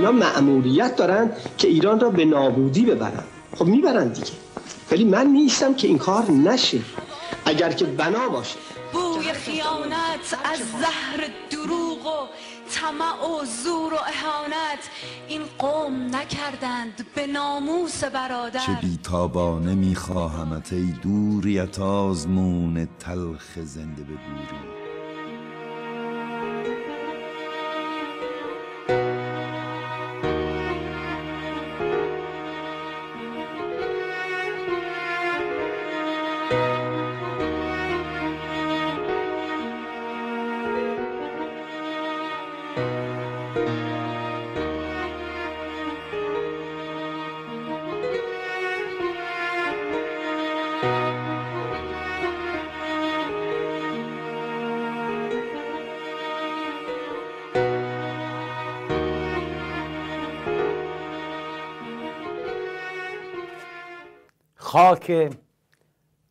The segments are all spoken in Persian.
اینا مأموریت دارن که ایران را به نابودی ببرن خب میبرن دیگه ولی من نیستم که این کار نشه اگر که بنا باشه بوی خیانت از زهر دروغ و طمع و زور و اهانت این قوم نکردند به ناموس برادر چه بیتابانه میخواهمت ای دوریت آزمون تلخ زنده بگوری خاک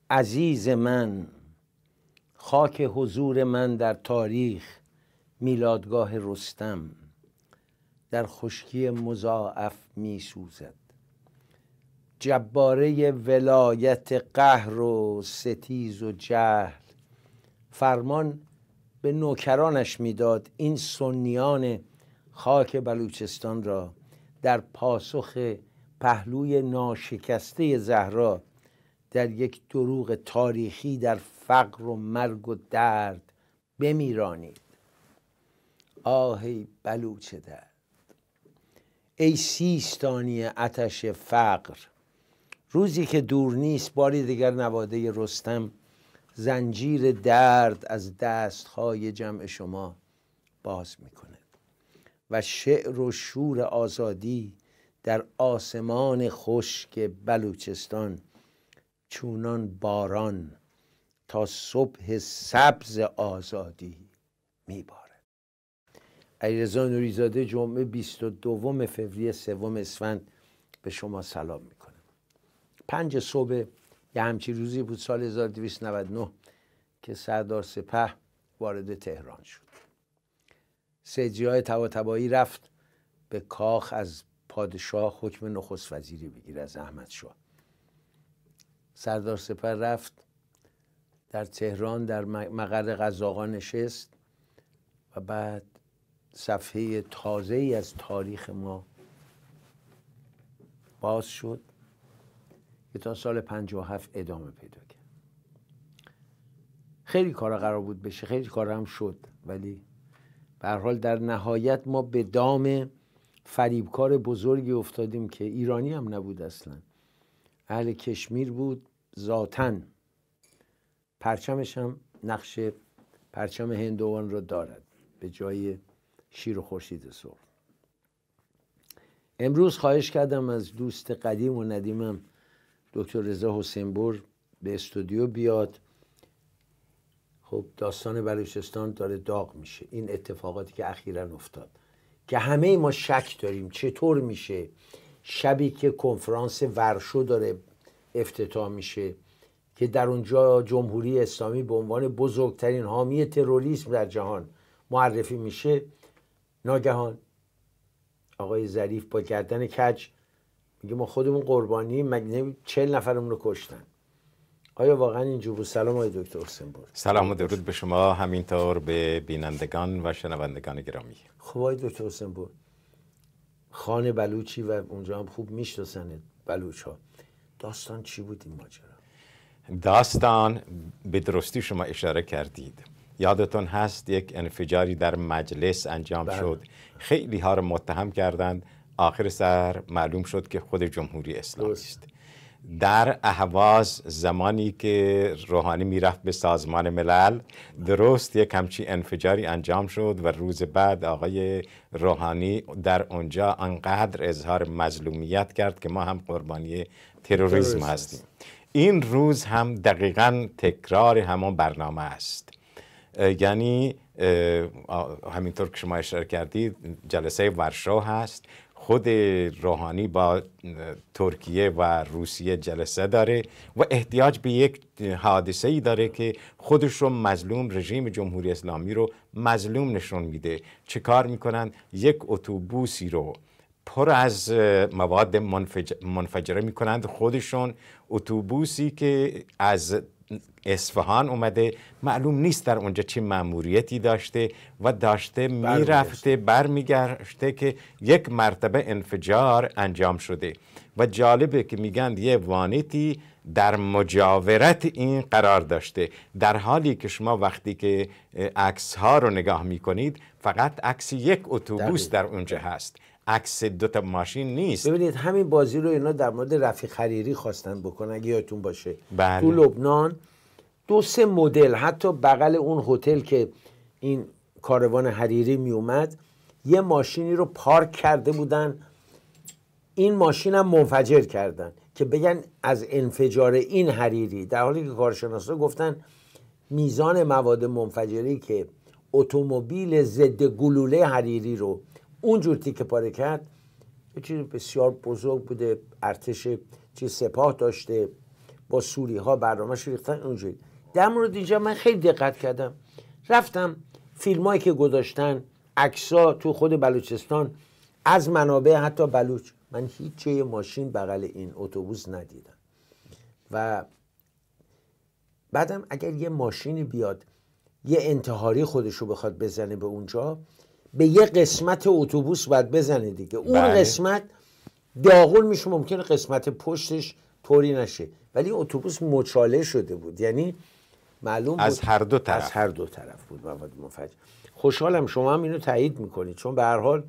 عزیز من خاک حضور من در تاریخ میلادگاه رستم در خشکی مضاعف می سوزد جباره ولایت قهر و ستیز و جهل فرمان به نوکرانش میداد این سنیان خاک بلوچستان را در پاسخ پهلوی ناشکسته زهرا در یک دروغ تاریخی در فقر و مرگ و درد بمیرانید آهی بلوچه درد ای سیستانی اتش فقر روزی که دور نیست باری دیگر نواده رستم زنجیر درد از دستهای جمع شما باز میکنه و شعر و شور آزادی در آسمان خشک بلوچستان چونان باران تا صبح سبز آزادی میبارد علیرضا نوریزاده جمعه 22 فوریه سوم اسفند به شما سلام میکنم پنج صبح یه همچی روزی بود سال 1299 که سردار سپه وارد تهران شد سیجی های رفت به کاخ از پادشاه حکم نخست وزیری بگیر از احمد شاه سردار سپر رفت در تهران در مقر غذاقا نشست و بعد صفحه تازه ای از تاریخ ما باز شد که تا سال 57 ادامه پیدا کرد خیلی کارا قرار بود بشه خیلی کارا هم شد ولی به حال در نهایت ما به دام فریبکار بزرگی افتادیم که ایرانی هم نبود اصلا اهل کشمیر بود ذاتن پرچمش هم نقش پرچم هندوان را دارد به جای شیر و خورشید سرخ امروز خواهش کردم از دوست قدیم و ندیمم دکتر رضا حسینبور به استودیو بیاد خب داستان بلوچستان داره داغ میشه این اتفاقاتی که اخیرا افتاد که همه ما شک داریم چطور میشه شبی که کنفرانس ورشو داره افتتاح میشه که در اونجا جمهوری اسلامی به عنوان بزرگترین حامی تروریسم در جهان معرفی میشه ناگهان آقای ظریف با گردن کج میگه ما خودمون قربانی مگه چل نفرمون رو کشتن آیا واقعا اینجور بود سلام های دکتر حسین سلام و درود به شما همینطور به بینندگان و شنوندگان گرامی خب آقای دکتر حسین بود خانه بلوچی و اونجا هم خوب میشتسنه بلوچ ها داستان چی بود این ماجرا داستان به درستی شما اشاره کردید یادتون هست یک انفجاری در مجلس انجام بله. شد خیلی ها رو متهم کردند آخر سر معلوم شد که خود جمهوری اسلامی است در احواز زمانی که روحانی میرفت به سازمان ملل درست یک کمچی انفجاری انجام شد و روز بعد آقای روحانی در اونجا انقدر اظهار مظلومیت کرد که ما هم قربانی تروریسم هستیم این روز هم دقیقا تکرار همون برنامه است یعنی همینطور که شما اشاره کردید جلسه ورشو هست خود روحانی با ترکیه و روسیه جلسه داره و احتیاج به یک حادثه ای داره که خودش رو مظلوم رژیم جمهوری اسلامی رو مظلوم نشون میده چه کار میکنن یک اتوبوسی رو پر از مواد منفجره میکنند خودشون اتوبوسی که از اصفهان اومده معلوم نیست در اونجا چه مأموریتی داشته و داشته میرفته برمیگشته که یک مرتبه انفجار انجام شده و جالبه که میگن یه وانیتی در مجاورت این قرار داشته در حالی که شما وقتی که عکس ها رو نگاه میکنید فقط عکس یک اتوبوس در اونجا هست عکس دو تا ماشین نیست ببینید همین بازی رو اینا در مورد رفی خریری خواستن بکنن اگه یادتون باشه بله. تو لبنان دو سه مدل حتی بغل اون هتل که این کاروان حریری می یه ماشینی رو پارک کرده بودن این ماشین هم منفجر کردن که بگن از انفجار این حریری در حالی که کارشناسا گفتن میزان مواد منفجری که اتومبیل ضد گلوله حریری رو اونجور که پاره کرد یه چیز بسیار بزرگ بوده ارتش چیز سپاه داشته با سوری ها برنامه ریختن اونجوری در مورد اینجا من خیلی دقت کردم رفتم فیلم که گذاشتن ها تو خود بلوچستان از منابع حتی بلوچ من هیچ یه ماشین بغل این اتوبوس ندیدم و بعدم اگر یه ماشین بیاد یه انتحاری خودش رو بخواد بزنه به اونجا به یه قسمت اتوبوس باید بزنه دیگه اون بله. قسمت داغول میشه ممکنه قسمت پشتش طوری نشه ولی اتوبوس مچاله شده بود یعنی معلوم بود از هر دو طرف از هر دو طرف بود مواد خوشحالم شما هم اینو تایید میکنید چون به هر حال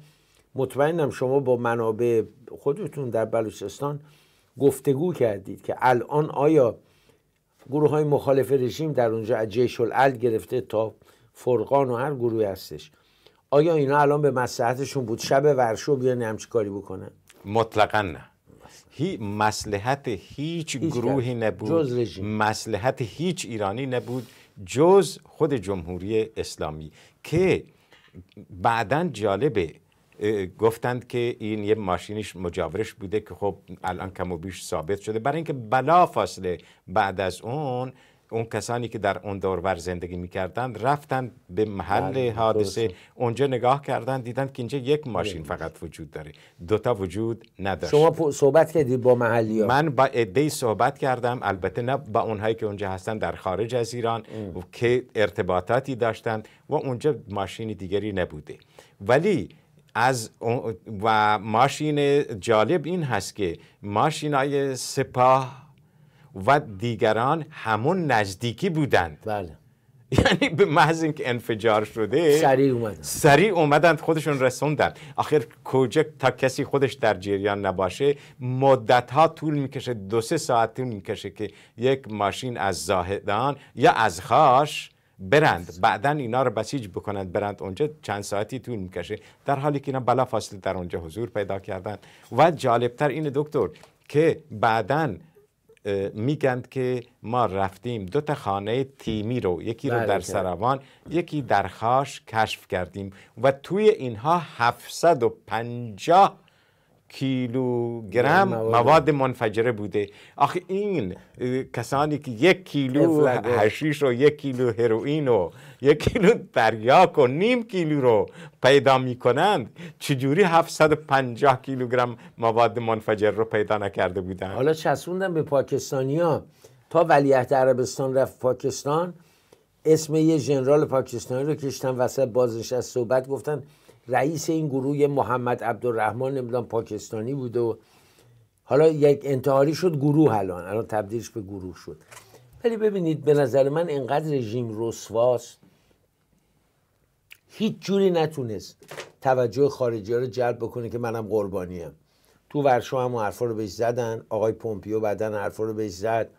مطمئنم شما با منابع خودتون در بلوچستان گفتگو کردید که الان آیا گروه های مخالف رژیم در اونجا از جیش گرفته تا فرقان و هر گروه هستش آیا اینا الان به مسلحتشون بود شب ورشو بیان همچی کاری بکنه؟ مطلقا نه هی مسلحت هیچ, گروهی نبود جز مسلحت هیچ ایرانی نبود جز خود جمهوری اسلامی که بعدا جالبه گفتند که این یه ماشینش مجاورش بوده که خب الان کم و بیش ثابت شده برای اینکه بلا فاصله بعد از اون اون کسانی که در اون دورور زندگی میکردند رفتن به محل بله، حادثه اونجا نگاه کردن دیدن که اینجا یک بله. ماشین فقط وجود داره دوتا وجود نداشت شما صحبت کردید با محلی ها. من با ادهی صحبت کردم البته نه با اونهایی که اونجا هستن در خارج از ایران که ارتباطاتی داشتند و اونجا ماشین دیگری نبوده ولی از و ماشین جالب این هست که ماشین های سپاه و دیگران همون نزدیکی بودند بله یعنی به محض اینکه انفجار شده سریع اومدن سریع اومدن خودشون رسوندن آخر کجا تا کسی خودش در جریان نباشه مدت ها طول میکشه دو سه ساعت طول میکشه که یک ماشین از زاهدان یا از خاش برند بعدا اینا رو بسیج بکنند برند اونجا چند ساعتی طول میکشه در حالی که اینا بلا فاصله در اونجا حضور پیدا کردن و جالبتر اینه دکتر که بعدن میگند که ما رفتیم دو تا خانه تیمی رو یکی رو بله، در سروان یکی در خاش کشف کردیم و توی اینها 750 کیلوگرم مواد منفجره بوده آخه این کسانی که یک کیلو هشیش و یک کیلو هروئین و یک کیلو دریاک و نیم کیلو رو پیدا میکنند چجوری 750 کیلوگرم مواد منفجر رو پیدا نکرده بودند؟ حالا چسبوندن به پاکستانیا تا ولیعهد عربستان رفت پاکستان اسم یه ژنرال پاکستانی رو کشتن وسط از صحبت گفتن رئیس این گروه محمد عبدالرحمن نمیدونم پاکستانی بود و حالا یک انتحاری شد گروه الان الان تبدیلش به گروه شد ولی ببینید به نظر من انقدر رژیم رسواست هیچ جوری نتونست توجه خارجی ها رو جلب بکنه که منم قربانیم تو ورشو هم حرفا رو بهش زدن آقای پومپیو بعدن حرفا رو بهش زد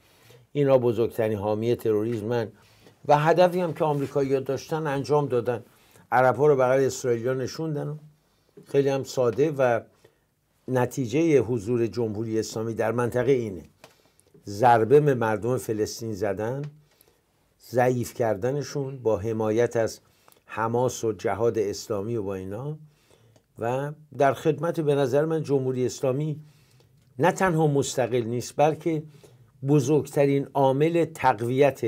اینا بزرگترین حامی تروریسمن و هدفی هم که آمریکایی‌ها داشتن انجام دادن عرب ها رو بغل اسرائیلیا نشوندن خیلی هم ساده و نتیجه حضور جمهوری اسلامی در منطقه اینه ضربه به مردم فلسطین زدن ضعیف کردنشون با حمایت از حماس و جهاد اسلامی و با اینا و در خدمت به نظر من جمهوری اسلامی نه تنها مستقل نیست بلکه بزرگترین عامل تقویت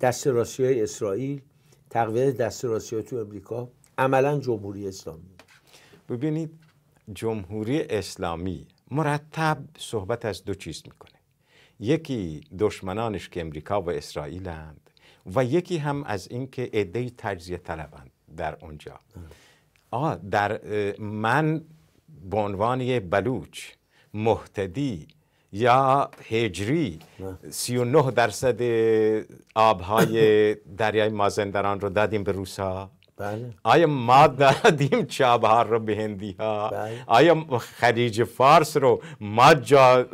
دست راسی های اسرائیل تقویه دست راستی تو امریکا عملا جمهوری اسلامی ببینید جمهوری اسلامی مرتب صحبت از دو چیز میکنه یکی دشمنانش که امریکا و اسرائیل هند و یکی هم از اینکه عده تجزیه طلبند در اونجا آه در من به عنوان بلوچ محتدی یا هجری 39 درصد آبهای دریای مازندران رو دادیم به روسا بله. آیا ما دادیم چابهار رو به هندی ها بله. آیا خلیج فارس رو ما جا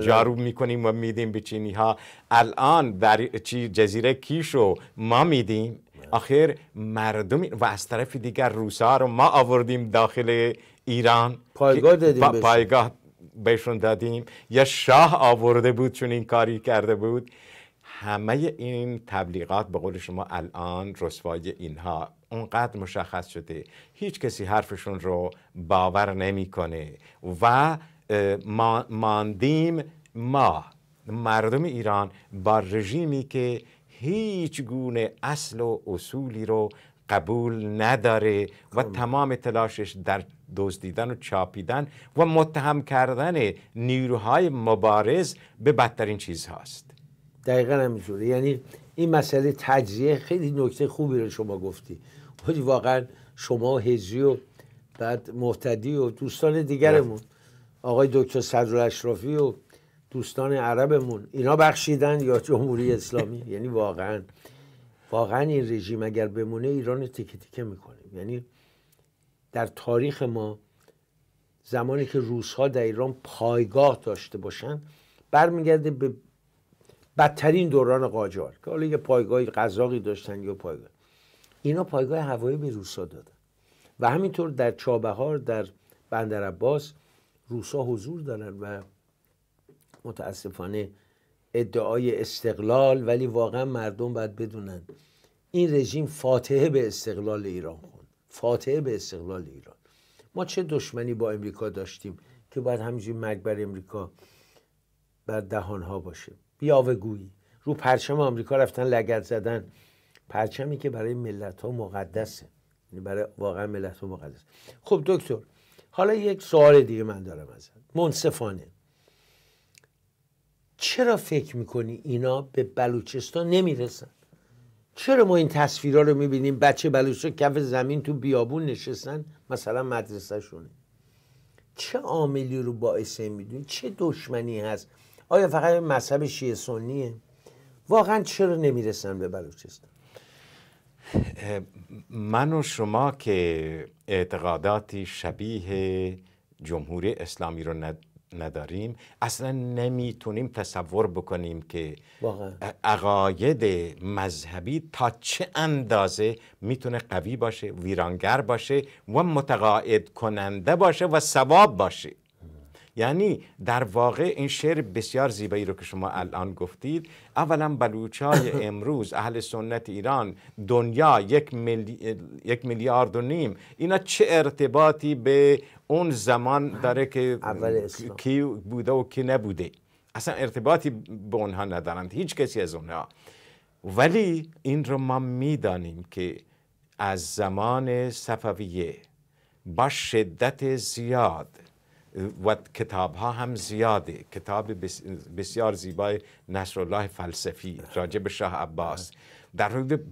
جارو میکنیم و میدیم به چینی ها الان در جزیره کیش رو ما میدیم آخر مردم و از طرف دیگر روسا رو ما آوردیم داخل ایران پایگاه دادیم پایگاه بهشون دادیم یا شاه آورده بود چون این کاری کرده بود همه این تبلیغات به قول شما الان رسوای اینها اونقدر مشخص شده هیچ کسی حرفشون رو باور نمیکنه و ما ماندیم ما مردم ایران با رژیمی که هیچ گونه اصل و اصولی رو قبول نداره و خب. تمام تلاشش در دزدیدن و چاپیدن و متهم کردن نیروهای مبارز به بدترین چیز هاست دقیقا همینطوره یعنی این مسئله تجزیه خیلی نکته خوبی رو شما گفتی ولی واقعا شما هزی و بعد محتدی و دوستان دیگرمون آقای دکتر صدر اشرافی و دوستان عربمون اینا بخشیدن یا جمهوری اسلامی یعنی واقعا واقعا این رژیم اگر بمونه ایران تیکه تیکه میکنه یعنی در تاریخ ما زمانی که ها در ایران پایگاه داشته باشند برمیگرده به بدترین دوران قاجار که حالا یه پایگاه قزاقی داشتن یا پایگاه اینا پایگاه هوایی به روسا دادن و همینطور در چابهار در بندر عباس روسا حضور دارن و متاسفانه ادعای استقلال ولی واقعا مردم باید بدونن این رژیم فاتحه به استقلال ایران خود فاتحه به استقلال ایران ما چه دشمنی با امریکا داشتیم که باید همینجوری مرگ بر امریکا بر دهانها باشه بیاوهگویی رو پرچم آمریکا رفتن لگت زدن پرچمی که برای ملت ها مقدسه یعنی برای واقعا ملت ها مقدس خب دکتر حالا یک سوال دیگه من دارم ازت منصفانه چرا فکر میکنی اینا به بلوچستان نمیرسن چرا ما این تصویرها رو میبینیم بچه بلوچستان کف زمین تو بیابون نشستن مثلا مدرسه شونه چه عاملی رو باعث میدونی چه دشمنی هست آیا فقط مذهب شیعه سنیه واقعا چرا نمیرسن به بلوچستان من و شما که اعتقاداتی شبیه جمهوری اسلامی رو نداریم اصلا نمیتونیم تصور بکنیم که عقاید مذهبی تا چه اندازه میتونه قوی باشه ویرانگر باشه و متقاعد کننده باشه و ثواب باشه یعنی در واقع این شعر بسیار زیبایی رو که شما الان گفتید اولا بلوچای امروز اهل سنت ایران دنیا یک, میلیارد و نیم اینا چه ارتباطی به اون زمان داره که کی بوده و کی نبوده اصلا ارتباطی به اونها ندارند هیچ کسی از اونها ولی این رو ما میدانیم که از زمان صفویه با شدت زیاد و کتاب ها هم زیاده کتاب بسیار زیبای نصرالله فلسفی راجب شاه عباس در حدود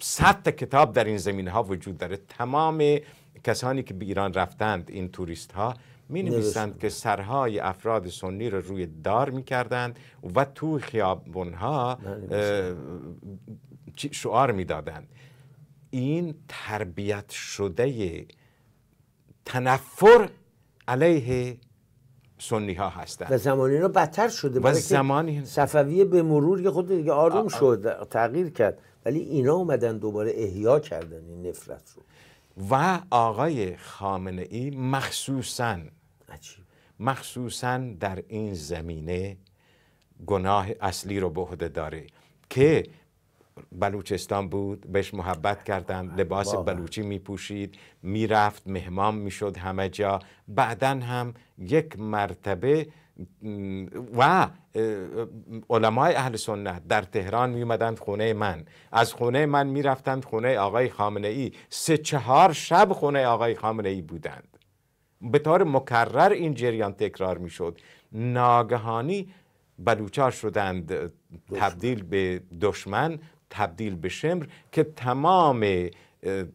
صد کتاب در این زمینه ها وجود داره تمام کسانی که به ایران رفتند این توریست ها می نویسند که سرهای افراد سنی رو روی دار می کردند و تو خیابون ها شعار می دادند این تربیت شده تنفر علیه سنی ها هستند و زمان بدتر شده و زمانی صفویه به مرور خود دیگه آروم آ... شد تغییر کرد ولی اینا اومدن دوباره احیا کردن این نفرت رو و آقای خامنه ای مخصوصا عجیب. مخصوصا در این زمینه گناه اصلی رو به عهده داره که بلوچستان بود بهش محبت کردند بله، لباس بلوچی بلوچی میپوشید میرفت مهمان میشد همه جا بعدا هم یک مرتبه و علمای اهل سنت در تهران می خونه من از خونه من میرفتند خونه آقای خامنه ای سه چهار شب خونه آقای خامنه ای بودند به طور مکرر این جریان تکرار شد ناگهانی بلوچار شدند تبدیل به دشمن تبدیل به شمر که تمام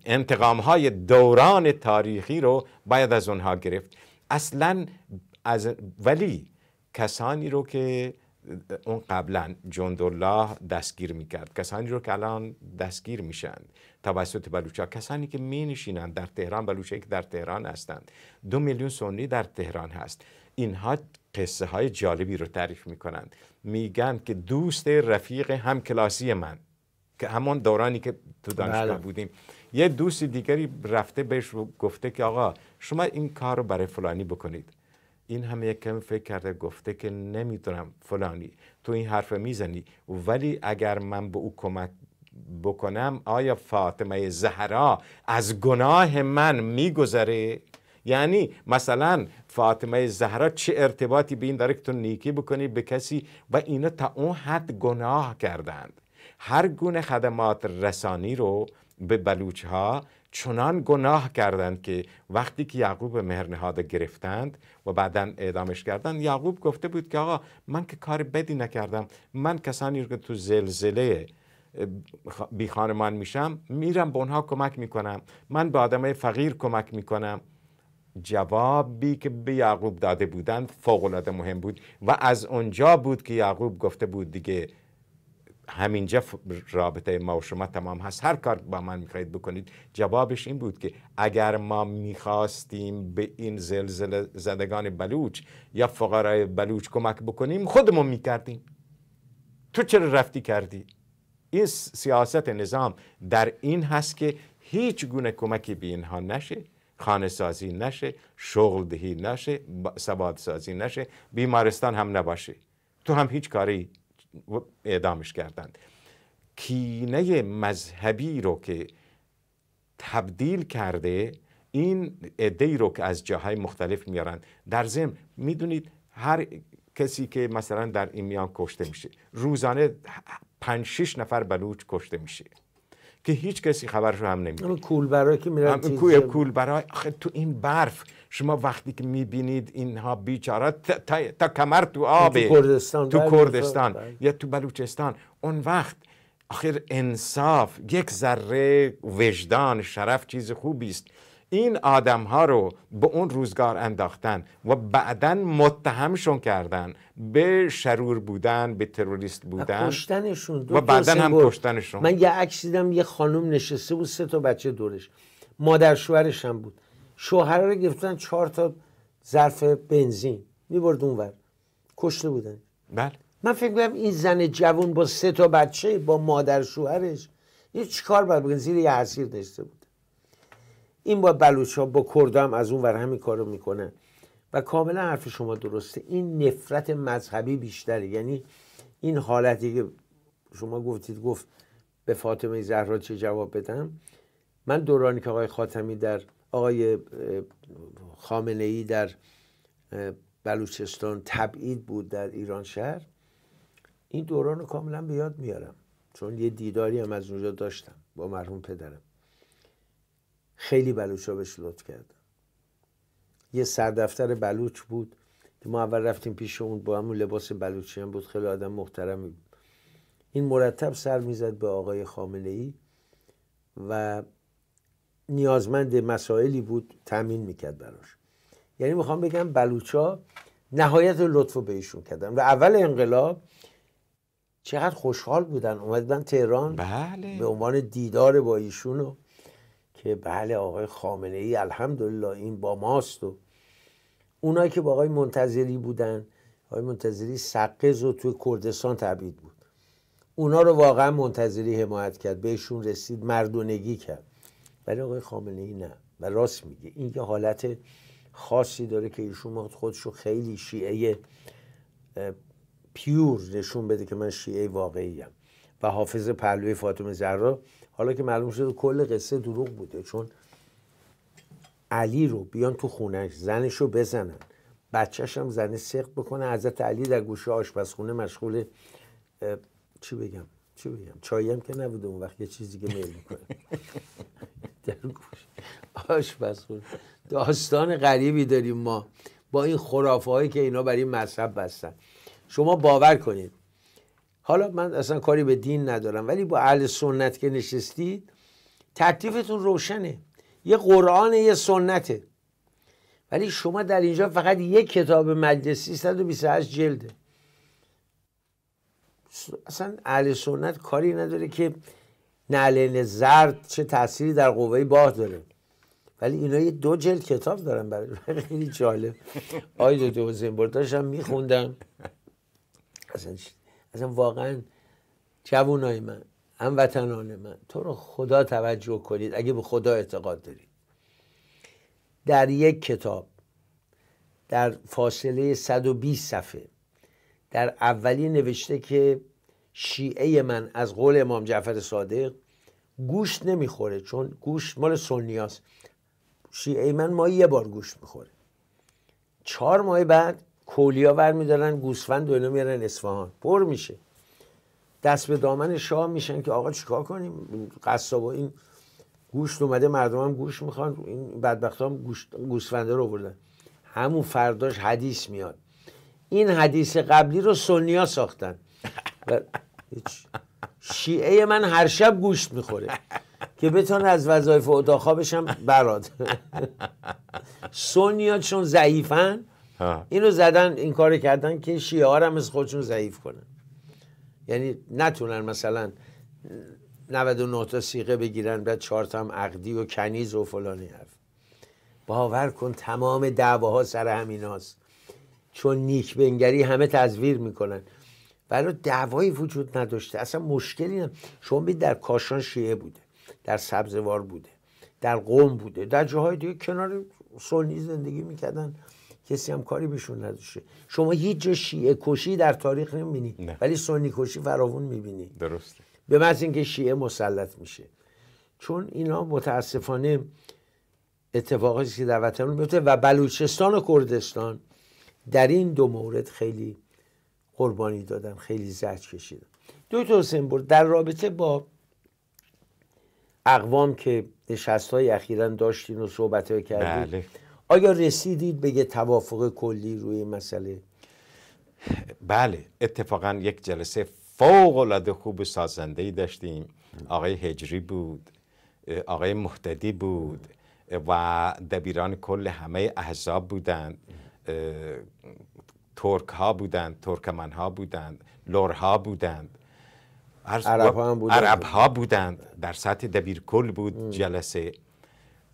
انتقام های دوران تاریخی رو باید از اونها گرفت اصلا از ولی کسانی رو که اون قبلا جندالله دستگیر میکرد کسانی رو که الان دستگیر میشن توسط بلوچا کسانی که می نشینند در تهران بلوچایی که در تهران هستند دو میلیون سنی در تهران هست اینها قصه های جالبی رو تعریف میکنند میگن که دوست رفیق همکلاسی من که همون دورانی که تو دانشگاه بله. بودیم یه دوست دیگری رفته بهش گفته که آقا شما این کار رو برای فلانی بکنید این یک کم فکر کرده گفته که نمیدونم فلانی تو این حرف میزنی ولی اگر من به او کمک بکنم آیا فاطمه زهرا از گناه من میگذره یعنی مثلا فاطمه زهرا چه ارتباطی به این داره که تو نیکی بکنی به کسی و اینا تا اون حد گناه کردند هر گونه خدمات رسانی رو به بلوچ ها چنان گناه کردند که وقتی که یعقوب مهرنهاد گرفتند و بعدا اعدامش کردند یعقوب گفته بود که آقا من که کار بدی نکردم من کسانی رو که تو زلزله بی خانمان میشم میرم به اونها کمک میکنم من به آدمای فقیر کمک میکنم جوابی که به یعقوب داده بودند فوق العاده مهم بود و از اونجا بود که یعقوب گفته بود دیگه همینجا رابطه ما و شما تمام هست هر کار با من میخواید بکنید جوابش این بود که اگر ما میخواستیم به این زلزله زدگان بلوچ یا فقرای بلوچ کمک بکنیم خودمون میکردیم تو چرا رفتی کردی این سیاست نظام در این هست که هیچ گونه کمکی به اینها نشه خانه سازی نشه شغل دهی نشه سواد سازی نشه بیمارستان هم نباشه تو هم هیچ کاری اعدامش کردند کینه مذهبی رو که تبدیل کرده این ادهی رو که از جاهای مختلف میارن در زم میدونید هر کسی که مثلا در این میان کشته میشه روزانه پنج نفر بلوچ کشته میشه که هیچ کسی خبرش رو هم نمیده اون کول برای که میرن برای آخه تو این برف شما وقتی که میبینید اینها بیچاره تا, تا, کمر تو آبه تو کردستان تو بله، کردستان بله. یا تو بلوچستان اون وقت آخر انصاف یک ذره وجدان شرف چیز خوبی است این آدم ها رو به اون روزگار انداختن و بعدا متهمشون کردن به شرور بودن به تروریست بودن کشتنشون و بعدا هم کشتنشون من یه عکس دیدم یه خانم نشسته بود سه تا بچه دورش مادر شوهرش هم بود شوهر رو گرفتن چهار تا ظرف بنزین میبرد اونور کشته بودن بله من فکر می‌کنم این زن جوان با سه تا بچه با مادر شوهرش یه چیکار باید زیر یه حسیر داشته بود این با ها با هم از اون ور همین کارو میکنن و کاملا حرف شما درسته این نفرت مذهبی بیشتره یعنی این حالتی که شما گفتید گفت به فاطمه زهرا چه جواب بدم من دورانی که آقای خاتمی در آقای خامنه ای در بلوچستان تبعید بود در ایران شهر این دوران رو کاملا به یاد میارم چون یه دیداری هم از اونجا داشتم با مرحوم پدرم خیلی بلوچا بهش لط کردن یه سردفتر بلوچ بود که ما اول رفتیم پیش اون با همون لباس بلوچی هم بود خیلی آدم محترمی بود این مرتب سر میزد به آقای خامنه ای و نیازمند مسائلی بود تامین میکرد براش یعنی میخوام بگم بلوچا نهایت لطف بهشون ایشون کردن و اول انقلاب چقدر خوشحال بودن اومدن تهران بله. به عنوان دیدار با ایشون که بله آقای خامنه ای الحمدلله این با ماست و اونایی که با آقای منتظری بودن آقای منتظری سقز و توی کردستان تبعید بود اونا رو واقعا منتظری حمایت کرد بهشون رسید مردونگی کرد ولی آقای خامنه ای نه و راست میگه این یه حالت خاصی داره که ایشون خودشو خیلی شیعه پیور نشون بده که من شیعه واقعی و حافظ پهلوی فاطمه زهرا حالا که معلوم شد کل قصه دروغ بوده چون علی رو بیان تو خونش زنش رو بزنن بچهش هم زنه سخت بکنه حضرت علی در گوشه آشپزخونه مشغول چی بگم چی بگم چایی هم که نبوده اون وقت یه چیزی که میل میکنه در گوش آشپزخونه داستان غریبی داریم ما با این خرافه هایی که اینا برای مذهب بستن شما باور کنید حالا من اصلا کاری به دین ندارم ولی با اهل سنت که نشستید تکلیفتون روشنه یه قرآن یه سنته ولی شما در اینجا فقط یک کتاب مجلسی 128 جلده اصلا اهل سنت کاری نداره که نعلین زرد چه تأثیری در قوه باه داره ولی اینا یه دو جلد کتاب دارن برای خیلی جالب آی دو زنبورتاش هم میخوندم اصلا اصلا واقعا جوانای من وطنان من تو رو خدا توجه کنید اگه به خدا اعتقاد دارید در یک کتاب در فاصله 120 صفحه در اولی نوشته که شیعه من از قول امام جعفر صادق گوشت نمیخوره چون گوشت مال سنیاست شیعه من ما یه بار گوشت میخوره چهار ماه بعد کولیا ور میدارن گوسفند و اینا میارن اصفهان پر میشه دست به دامن شاه میشن که آقا چیکار کنیم قصابا این گوشت اومده مردم هم گوشت میخوان این بدبخت هم گوسفنده رو بردن همون فرداش حدیث میاد این حدیث قبلی رو سنیا ساختن شیعه من هر شب گوشت میخوره که بتونه از وظایف اتاق خوابش هم براد سنیا چون ضعیفن اینو زدن این کار کردن که شیعه ها هم از خودشون ضعیف کنن یعنی نتونن مثلا 99 تا سیغه بگیرن بعد چهار هم عقدی و کنیز و فلانی حرف باور کن تمام دعواها سر همین چون نیک بنگری همه تزویر میکنن برای دعوایی وجود نداشته اصلا مشکلی نه شما بید در کاشان شیعه بوده در سبزوار بوده در قوم بوده در جاهای دیگه کنار سنی زندگی میکردن کسی هم کاری بهشون نداشته شما هیچ جا شیعه کشی در تاریخ نمیبینی ولی سنی کشی فراوون میبینی درسته به محض اینکه شیعه مسلط میشه چون اینا متاسفانه اتفاقاتی که در وطن میفته و بلوچستان و کردستان در این دو مورد خیلی قربانی دادن خیلی زحمت کشیدن دو حسین سمبل در رابطه با اقوام که نشست های اخیرا داشتین و صحبت های بله. آیا رسیدید به یه توافق کلی روی مسئله بله اتفاقا یک جلسه فوق العاده خوب و ای داشتیم آقای هجری بود آقای محتدی بود و دبیران کل همه احزاب بودند ترک ها بودند ترکمن ها بودند لور ها بودند عرب ها, بودند. عرب ها بودند در سطح دبیر کل بود جلسه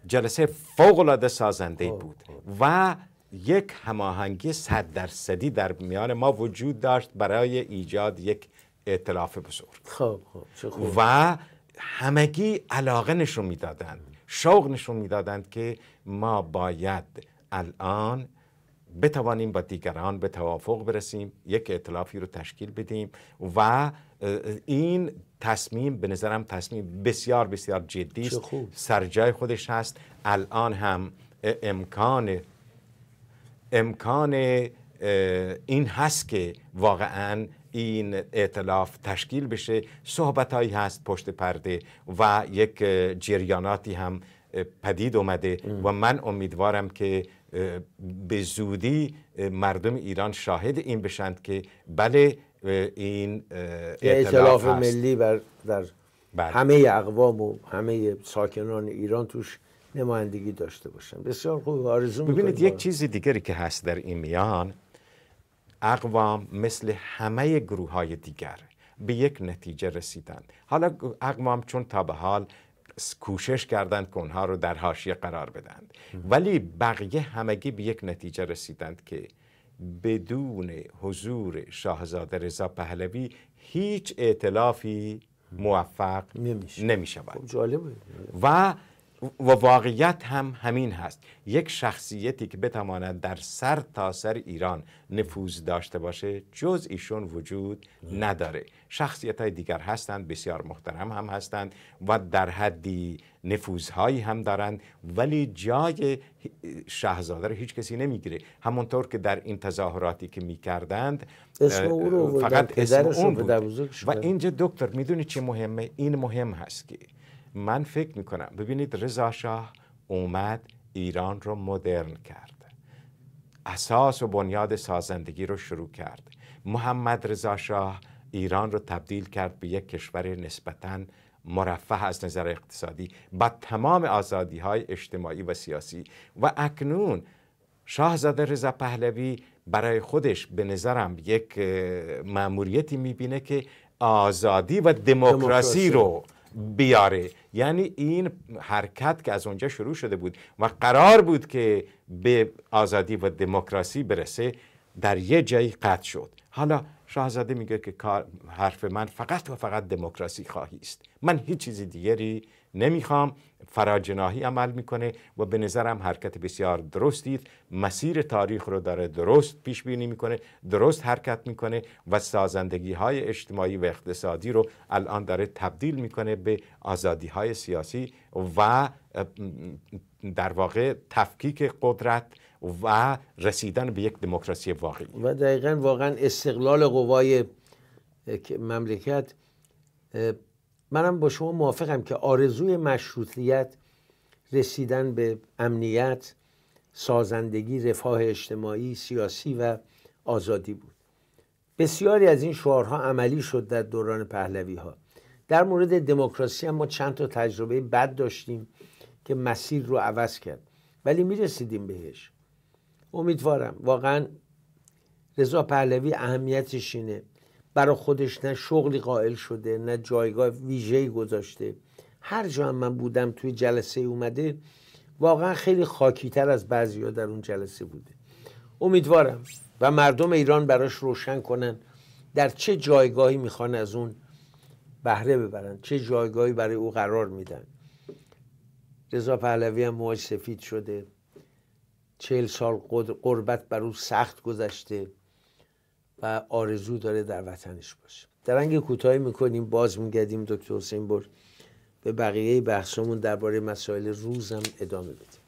جلسه فوق العاده سازنده خب، بود خب. و یک هماهنگی صد درصدی در میان ما وجود داشت برای ایجاد یک اعتلاف بزرگ خب، و همگی علاقه نشون میدادند شوق نشون میدادند که ما باید الان بتوانیم با دیگران به توافق برسیم یک اعتلافی رو تشکیل بدیم و این تصمیم به نظرم تصمیم بسیار بسیار جدی است جای خودش هست الان هم امکان امکان این هست که واقعا این اعتلاف تشکیل بشه صحبت هایی هست پشت پرده و یک جریاناتی هم پدید اومده و من امیدوارم که به زودی مردم ایران شاهد این بشند که بله این اعتلاف ملی بر در بله. همه اقوام و همه ساکنان ایران توش نمایندگی داشته باشن بسیار خوب آرزو ببینید یک چیزی دیگری که هست در این میان اقوام مثل همه گروه های دیگر به یک نتیجه رسیدند. حالا اقوام چون تا به حال کوشش کردند که اونها رو در حاشیه قرار بدن ولی بقیه همگی به یک نتیجه رسیدند که بدون حضور شاهزاده رضا پهلوی هیچ ائتلافی موفق نمی شود خب و و واقعیت هم همین هست یک شخصیتی که بتواند در سر تا سر ایران نفوذ داشته باشه جز ایشون وجود نداره شخصیت های دیگر هستند بسیار محترم هم هستند و در حدی نفوذهایی هم دارند ولی جای شاهزاده رو هیچ کسی نمیگیره همونطور که در این تظاهراتی که میکردند فقط اسم اون بود و اینجا دکتر میدونی چه مهمه این مهم هست که من فکر میکنم ببینید رضا شاه اومد ایران رو مدرن کرد اساس و بنیاد سازندگی رو شروع کرد محمد رضا شاه ایران رو تبدیل کرد به یک کشور نسبتاً مرفه از نظر اقتصادی با تمام آزادی های اجتماعی و سیاسی و اکنون شاهزاده رضا پهلوی برای خودش به نظرم یک مأموریتی میبینه که آزادی و دموکراسی رو بیاره یعنی این حرکت که از اونجا شروع شده بود و قرار بود که به آزادی و دموکراسی برسه در یه جایی قطع شد حالا شاهزاده میگه که حرف من فقط و فقط دموکراسی خواهی است من هیچ چیز دیگری نمیخوام فراجناهی عمل میکنه و به نظرم حرکت بسیار درستی مسیر تاریخ رو داره درست پیش بینی میکنه درست حرکت میکنه و سازندگی های اجتماعی و اقتصادی رو الان داره تبدیل میکنه به آزادی های سیاسی و در واقع تفکیک قدرت و رسیدن به یک دموکراسی واقعی و دقیقا واقعا استقلال قوای مملکت منم با شما موافقم که آرزوی مشروطیت رسیدن به امنیت سازندگی رفاه اجتماعی سیاسی و آزادی بود بسیاری از این شعارها عملی شد در دوران پهلوی ها در مورد دموکراسی هم ما چند تا تجربه بد داشتیم که مسیر رو عوض کرد ولی میرسیدیم بهش امیدوارم واقعا رضا پهلوی اهمیتش اینه برا خودش نه شغلی قائل شده نه جایگاه ویژه‌ای گذاشته هر جا هم من بودم توی جلسه اومده واقعا خیلی خاکیتر از ها در اون جلسه بوده امیدوارم و مردم ایران براش روشن کنن در چه جایگاهی میخوان از اون بهره ببرن چه جایگاهی برای او قرار میدن رضا پهلوی هم موهاش سفید شده چهل سال قربت بر او سخت گذشته و آرزو داره در وطنش باشه درنگ کوتاهی میکنیم باز میگردیم دکتر حسین بر به بقیه بحثمون درباره مسائل روزم ادامه بدیم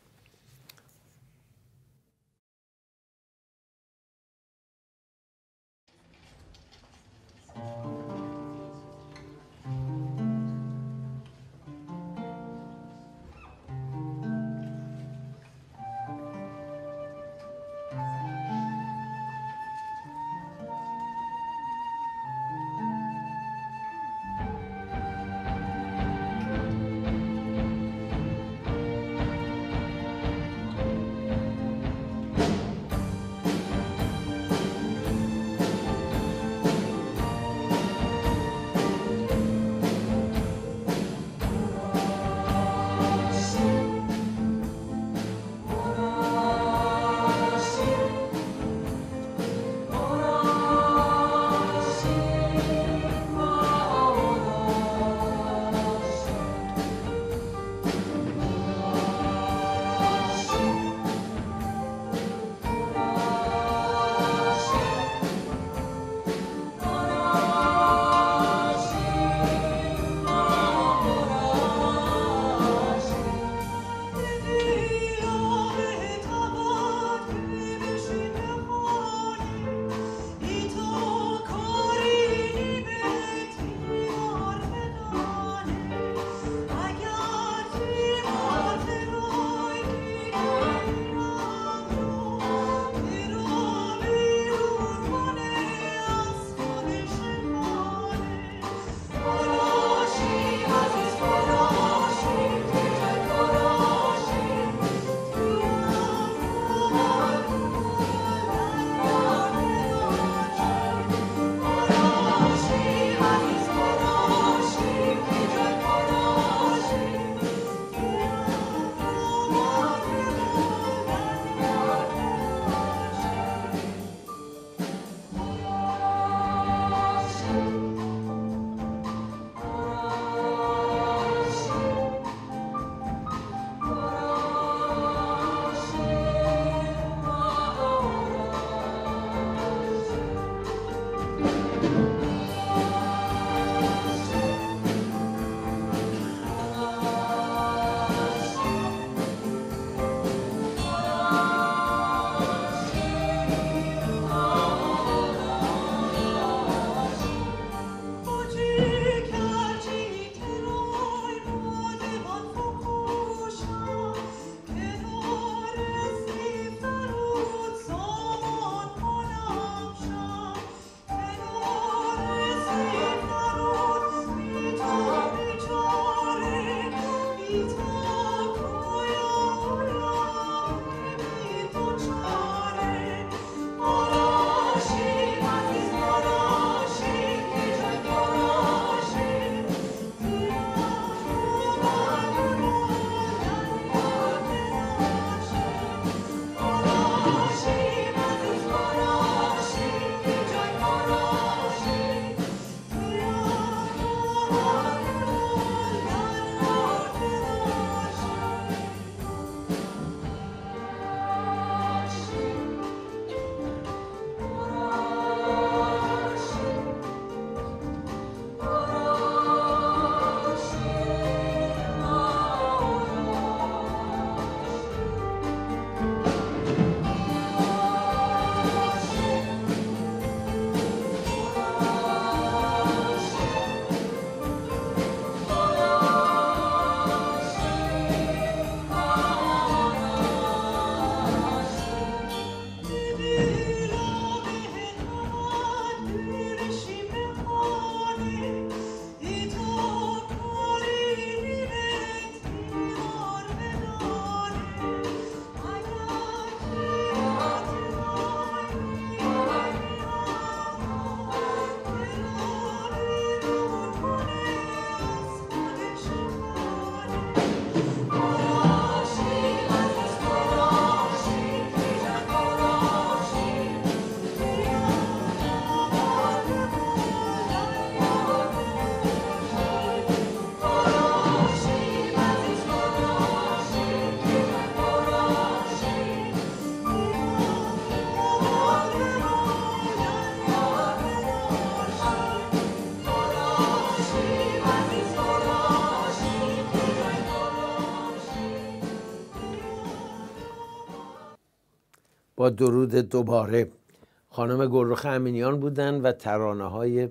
با درود دوباره خانم گلرخ امینیان بودن و ترانه های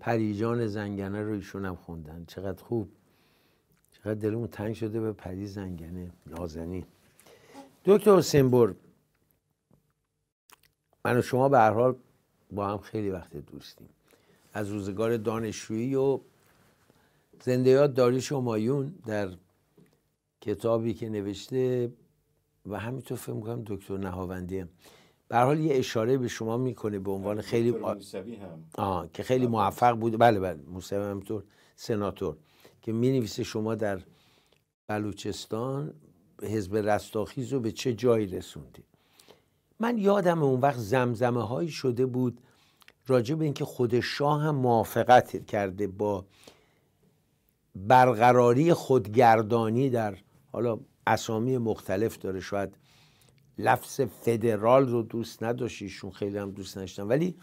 پریجان زنگنه رو ایشون هم خوندن چقدر خوب چقدر دلمون تنگ شده به پری زنگنه نازنین دکتر سیمبور من و شما به هر حال با هم خیلی وقت دوستیم از روزگار دانشجویی و یاد داریش مایون در کتابی که نوشته و همینطور فکر میکنم دکتر نهاوندی به حال یه اشاره به شما میکنه به عنوان خیلی آه، که خیلی بله. موفق بود بله بله موسوی همینطور سناتور که نویسه شما در بلوچستان حزب رستاخیز رو به چه جایی رسوندی من یادم اون وقت زمزمه هایی شده بود راجع به اینکه خود شاه هم موافقت کرده با برقراری خودگردانی در حالا اسامی مختلف داره شاید لفظ فدرال رو دوست نداشت خیلی هم دوست نداشتن ولی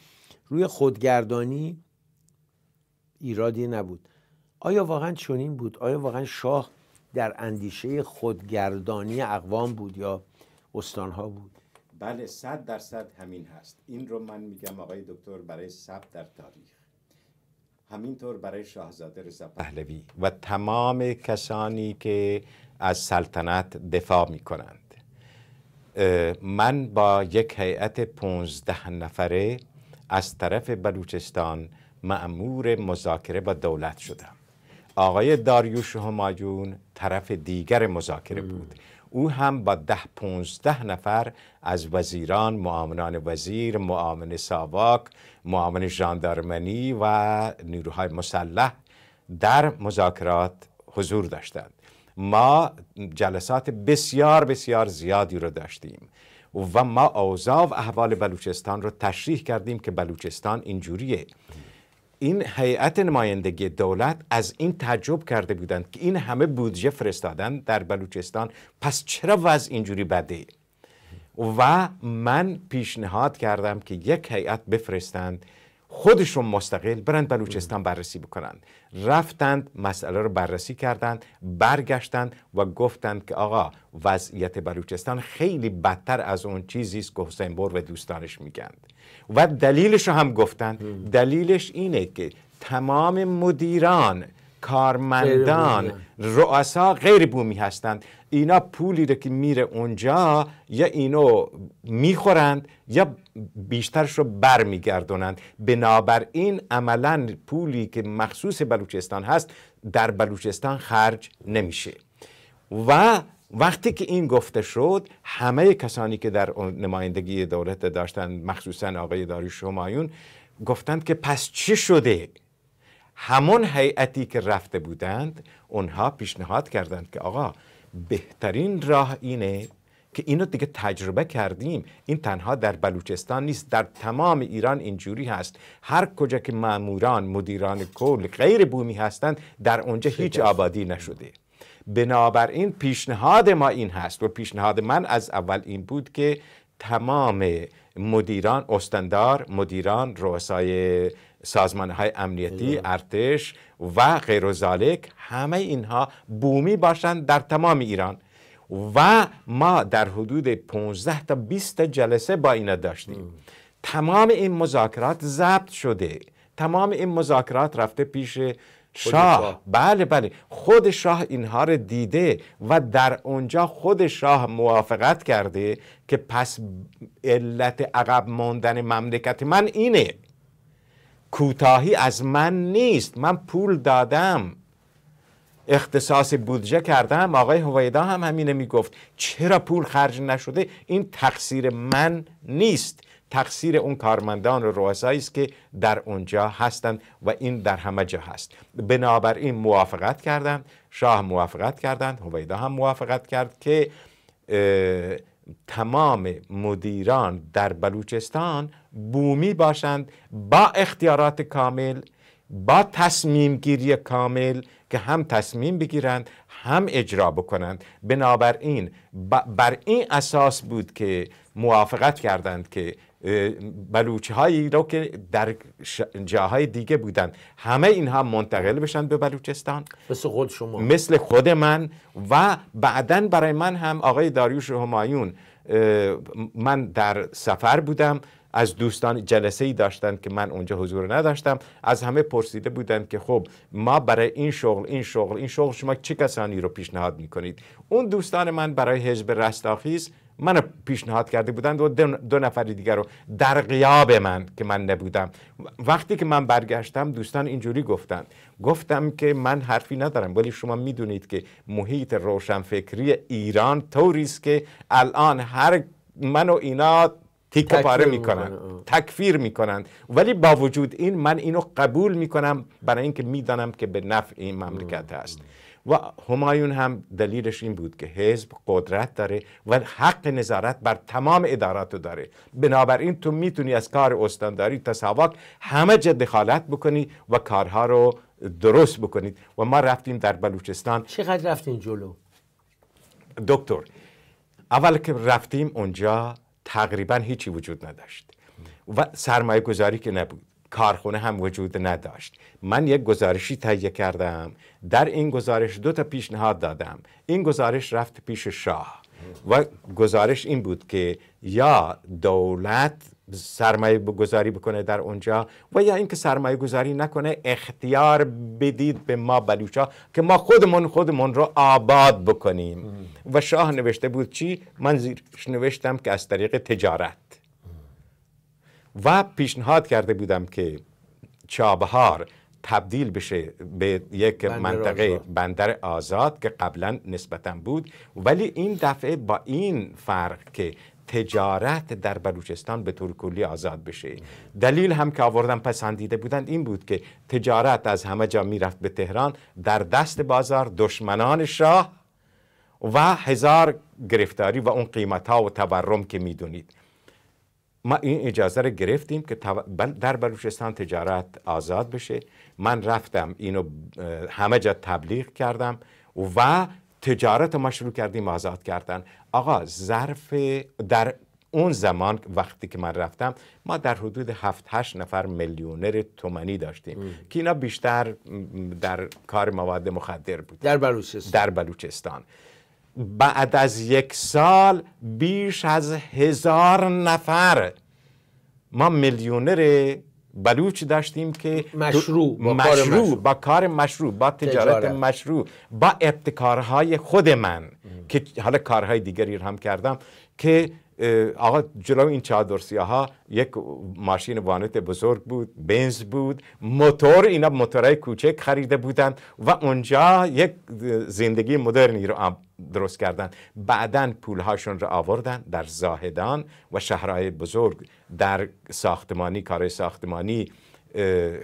روی خودگردانی ایرادی نبود آیا واقعا چنین بود آیا واقعا شاه در اندیشه خودگردانی اقوام بود یا استانها بود بله صد درصد همین هست این رو من میگم آقای دکتر برای ثبت در تاریخ همینطور برای شاهزاده رضا پهلوی و تمام کسانی که از سلطنت دفاع می کنند من با یک هیئت 15 نفره از طرف بلوچستان معمور مذاکره با دولت شدم آقای داریوش همایون طرف دیگر مذاکره بود او هم با ده پونزده نفر از وزیران، معاملان وزیر، معامل ساواک، معامل جاندارمنی و نیروهای مسلح در مذاکرات حضور داشتند ما جلسات بسیار بسیار زیادی رو داشتیم و ما اوضاع احوال بلوچستان رو تشریح کردیم که بلوچستان اینجوریه این هیئت نمایندگی دولت از این تعجب کرده بودند که این همه بودجه فرستادن در بلوچستان پس چرا وضع اینجوری بده و من پیشنهاد کردم که یک هیئت بفرستند خودشون مستقل برند بلوچستان بررسی بکنند رفتند مسئله رو بررسی کردند برگشتند و گفتند که آقا وضعیت بلوچستان خیلی بدتر از اون چیزی است که حسین بور و دوستانش میگند و دلیلش رو هم گفتن دلیلش اینه که تمام مدیران کارمندان رؤسا غیر بومی هستند اینا پولی رو که میره اونجا یا اینو میخورند یا بیشترش رو برمیگردونند بنابراین عملا پولی که مخصوص بلوچستان هست در بلوچستان خرج نمیشه و وقتی که این گفته شد همه کسانی که در نمایندگی دولت داشتن مخصوصا آقای داریوش همایون گفتند که پس چی شده همون هیئتی که رفته بودند اونها پیشنهاد کردند که آقا بهترین راه اینه که اینو دیگه تجربه کردیم این تنها در بلوچستان نیست در تمام ایران اینجوری هست هر کجا که ماموران مدیران کل غیر بومی هستند در اونجا هیچ آبادی نشده بنابراین پیشنهاد ما این هست و پیشنهاد من از اول این بود که تمام مدیران استندار مدیران رؤسای سازمان های امنیتی ارتش و غیر همه اینها بومی باشند در تمام ایران و ما در حدود 15 تا 20 جلسه با اینا داشتیم تمام این مذاکرات ضبط شده تمام این مذاکرات رفته پیش شاه بله بله خود شاه اینها رو دیده و در اونجا خود شاه موافقت کرده که پس علت عقب ماندن مملکت من اینه کوتاهی از من نیست من پول دادم اختصاص بودجه کردم آقای هویدا هم همینه میگفت چرا پول خرج نشده این تقصیر من نیست تقصیر اون کارمندان و است که در اونجا هستند و این در همه جا هست بنابراین موافقت کردند شاه موافقت کردند هویدا هم موافقت کرد که تمام مدیران در بلوچستان بومی باشند با اختیارات کامل با تصمیم گیری کامل که هم تصمیم بگیرند هم اجرا بکنند بنابراین بر این اساس بود که موافقت کردند که بلوچه هایی رو که در جاهای دیگه بودن همه اینها منتقل بشن به بلوچستان مثل خود شما مثل خود من و بعدا برای من هم آقای داریوش همایون من در سفر بودم از دوستان جلسه ای داشتند که من اونجا حضور نداشتم از همه پرسیده بودند که خب ما برای این شغل این شغل این شغل شما چه کسانی رو پیشنهاد میکنید اون دوستان من برای حزب رستاخیز من پیشنهاد کرده بودند و دو نفر دیگر رو در قیاب من که من نبودم وقتی که من برگشتم دوستان اینجوری گفتند گفتم که من حرفی ندارم ولی شما میدونید که محیط روشنفکری ایران طوری که الان هر من و اینا تیک پاره میکنن تکفیر میکنن ولی با وجود این من اینو قبول میکنم برای اینکه میدانم که به نفع این مملکت هست و همایون هم دلیلش این بود که حزب قدرت داره و حق نظارت بر تمام ادارات رو داره بنابراین تو میتونی از کار استانداری تا سواک همه جا دخالت بکنی و کارها رو درست بکنید و ما رفتیم در بلوچستان چقدر رفتیم جلو؟ دکتر اول که رفتیم اونجا تقریبا هیچی وجود نداشت و سرمایه گذاری که نبود کارخونه هم وجود نداشت من یک گزارشی تهیه کردم در این گزارش دو تا پیشنهاد دادم این گزارش رفت پیش شاه و گزارش این بود که یا دولت سرمایه گذاری بکنه در اونجا و یا اینکه سرمایه گذاری نکنه اختیار بدید به ما بلوچا که ما خودمون خودمون رو آباد بکنیم و شاه نوشته بود چی من زیرش نوشتم که از طریق تجارت و پیشنهاد کرده بودم که چابهار تبدیل بشه به یک منطقه بندر آزاد که قبلا نسبتا بود ولی این دفعه با این فرق که تجارت در بلوچستان به طور کلی آزاد بشه دلیل هم که آوردم پسندیده بودند این بود که تجارت از همه جا میرفت به تهران در دست بازار دشمنان شاه و هزار گرفتاری و اون قیمت ها و تورم که میدونید ما این اجازه رو گرفتیم که در بلوچستان تجارت آزاد بشه من رفتم اینو همه جا تبلیغ کردم و تجارت ما شروع کردیم آزاد کردن آقا ظرف در اون زمان وقتی که من رفتم ما در حدود 7 8 نفر میلیونر تومانی داشتیم ام. که اینا بیشتر در کار مواد مخدر بود در بلوچستان در بلوچستان بعد از یک سال بیش از هزار نفر ما میلیونر بلوچ داشتیم که مشروع با, مشروع, کار مشروع با کار مشروع با تجارت, تجارت. مشروع با ابتکارهای خود من که حالا کارهای دیگری رو هم کردم که آقا جلو این چادر ها یک ماشین وانت بزرگ بود بنز بود موتور اینا موتورای کوچک خریده بودند و اونجا یک زندگی مدرنی رو درست کردن بعدا پولهاشون رو آوردن در زاهدان و شهرهای بزرگ در ساختمانی کار ساختمانی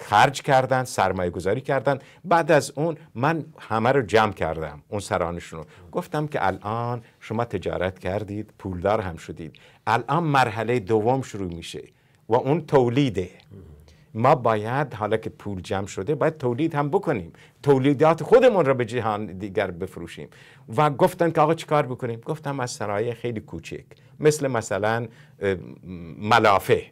خرج کردن سرمایه گذاری کردن بعد از اون من همه رو جمع کردم اون سرانشون رو گفتم که الان شما تجارت کردید پولدار هم شدید الان مرحله دوم شروع میشه و اون تولیده ما باید حالا که پول جمع شده باید تولید هم بکنیم تولیدات خودمون رو به جهان دیگر بفروشیم و گفتن که آقا چیکار بکنیم گفتم از سرایه خیلی کوچک مثل مثلا ملافه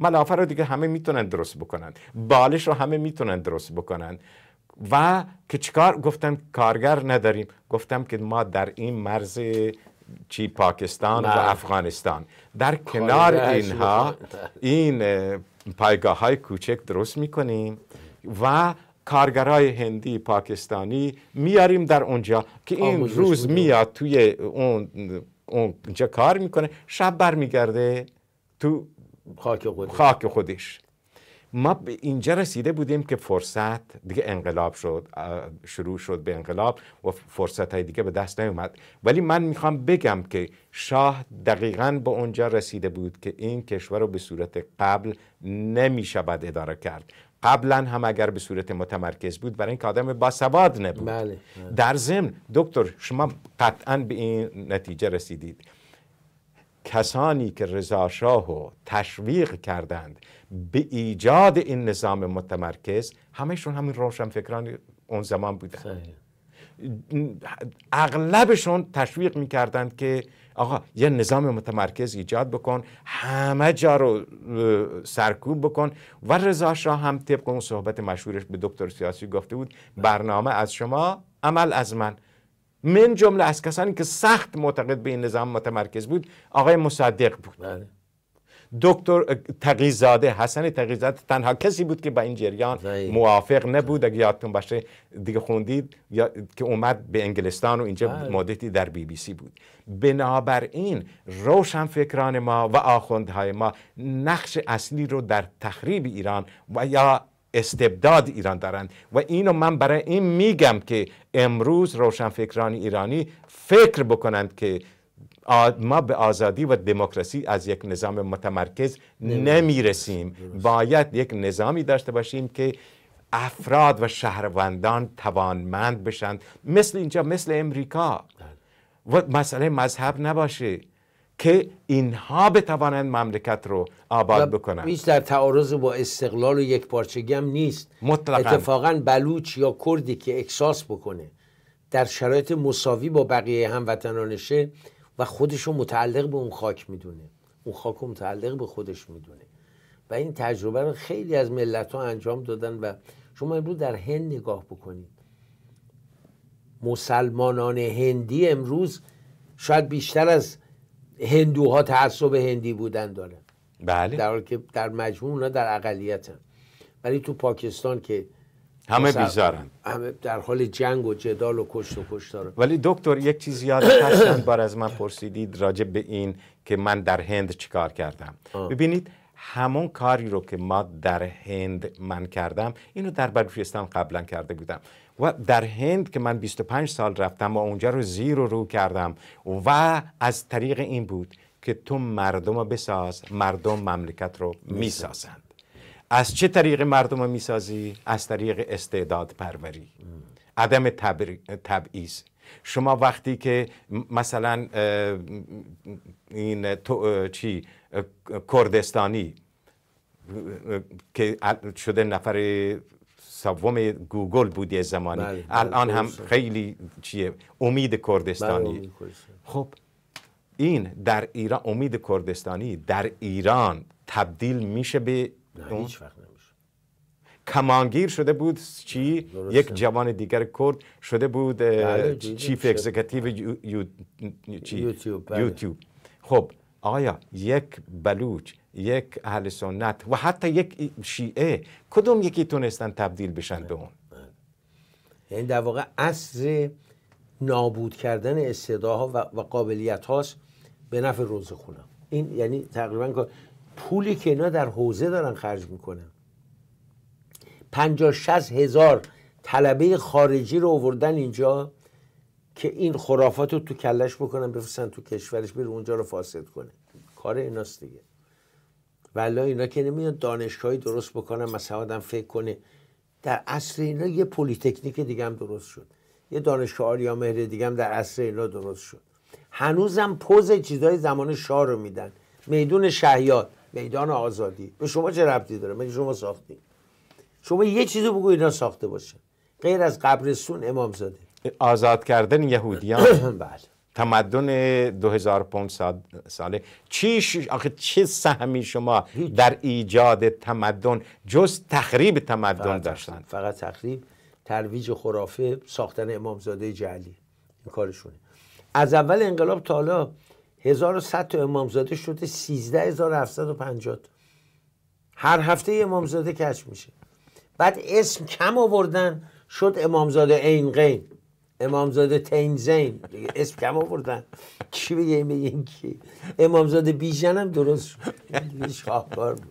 ملافه رو دیگه همه میتونن درست بکنن بالش رو همه میتونن درست بکنن و که چیکار گفتم کارگر نداریم گفتم که ما در این مرز چی پاکستان و افغانستان در کنار اینها این پایگاه های کوچک درست میکنیم و کارگرای هندی پاکستانی میاریم در اونجا که این روز میاد توی اون اونجا کار میکنه شب برمیگرده تو خاک خودش خاک خودش ما به اینجا رسیده بودیم که فرصت دیگه انقلاب شد شروع شد به انقلاب و فرصت های دیگه به دست نیومد ولی من میخوام بگم که شاه دقیقا به اونجا رسیده بود که این کشور رو به صورت قبل نمیشود اداره کرد قبلا هم اگر به صورت متمرکز بود برای اینکه آدم باسواد نبود بله. در ضمن دکتر شما قطعا به این نتیجه رسیدید کسانی که رضاشاه و تشویق کردند به ایجاد این نظام متمرکز همهشون همین فکران اون زمان بودند صحیح. اغلبشون تشویق میکردند که آقا یه نظام متمرکز ایجاد بکن همه جا رو سرکوب بکن و رضا شاه هم طبق اون صحبت مشهورش به دکتر سیاسی گفته بود برنامه از شما عمل از من من جمله از کسانی که سخت معتقد به این نظام متمرکز بود آقای مصدق بود بله. دکتر تقیزاده حسن تقیزاده تنها کسی بود که با این جریان موافق نبود اگه یادتون باشه دیگه خوندید یا که اومد به انگلستان و اینجا بله. مدتی در بی بی سی بود بنابراین روشن فکران ما و آخوندهای ما نقش اصلی رو در تخریب ایران و یا استبداد ایران دارند و اینو من برای این میگم که امروز روشنفکران ایرانی فکر بکنند که ما به آزادی و دموکراسی از یک نظام متمرکز نمیرسیم باید یک نظامی داشته باشیم که افراد و شهروندان توانمند بشند مثل اینجا مثل امریکا بله. و مسئله مذهب نباشه که اینها بتوانند مملکت رو آباد بکنند هیچ در تعارض با استقلال و یک پارچگی هم نیست مطلقا بلوچ یا کردی که احساس بکنه در شرایط مساوی با بقیه هموطنانشه و خودش رو متعلق به اون خاک میدونه اون خاک رو متعلق به خودش میدونه و این تجربه رو خیلی از ملت ها انجام دادن و شما امروز در هند نگاه بکنید مسلمانان هندی امروز شاید بیشتر از هندوها تعصب هندی بودن دارن بله در حالی که در مجموع نه در اقلیتن ولی تو پاکستان که همه بیزارن همه در حال جنگ و جدال و کشت و ولی دکتر یک چیز یاد هستند بار از من پرسیدید راجع به این که من در هند چیکار کردم ببینید همون کاری رو که ما در هند من کردم اینو در بلوچستان قبلا کرده بودم و در هند که من 25 سال رفتم و اونجا رو زیر و رو کردم و از طریق این بود که تو مردم رو بساز مردم مملکت رو میسازند از چه طریق مردم رو میسازی؟ از طریق استعداد پروری عدم تبعیض شما وقتی که مثلا این چی کردستانی که شده نفر سوم گوگل بود یه زمانی بله، بله، الان هم خیلی چیه بله، امید کردستانی خب این در ایران امید کردستانی در ایران تبدیل میشه به نه هیچ وقت نمیشه کمانگیر شده بود چی یک جوان دیگر کرد شده بود چیف یو یوتیوب, یوتیوب. خب آیا یک بلوچ یک اهل سنت و حتی یک شیعه کدوم یکی تونستن تبدیل بشن به اون یعنی در واقع اصل نابود کردن استعداها و قابلیت هاست به نفع روز خونم این یعنی تقریبا پولی که اینا در حوزه دارن خرج میکنن پنجا شست هزار طلبه خارجی رو آوردن اینجا که این خرافات رو تو کلش بکنن بفرستن تو کشورش بیرون اونجا رو فاسد کنه کار ایناست دیگه ولی اینا که نمیان دانشگاهی درست بکنن مثلا آدم فکر کنه در اصل اینا یه پلیتکنیک دیگه هم درست شد یه دانشگاه آریا مهر دیگه هم در اصل اینا درست شد هنوزم پوز چیزای زمان شاه رو میدن میدون شهیاد میدان آزادی به شما چه ربطی داره مگه شما ساختی شما یه چیزی بگو اینا ساخته باشه غیر از قبرستون زاده آزاد کردن یهودیان بله تمدن 2500 ساله چی آخه چه سهمی شما در ایجاد تمدن جز تخریب تمدن فقط داشتن فقط تخریب ترویج خرافه ساختن امامزاده جعلی این کارشونه از اول انقلاب تا حالا 1100 تا امامزاده شده 13750 هر هفته امامزاده کشف میشه بعد اسم کم آوردن شد امامزاده عین قین امامزاده تینزین اسم کم آوردن کی بگه این کی امامزاده بیژن هم درست شاهکار بود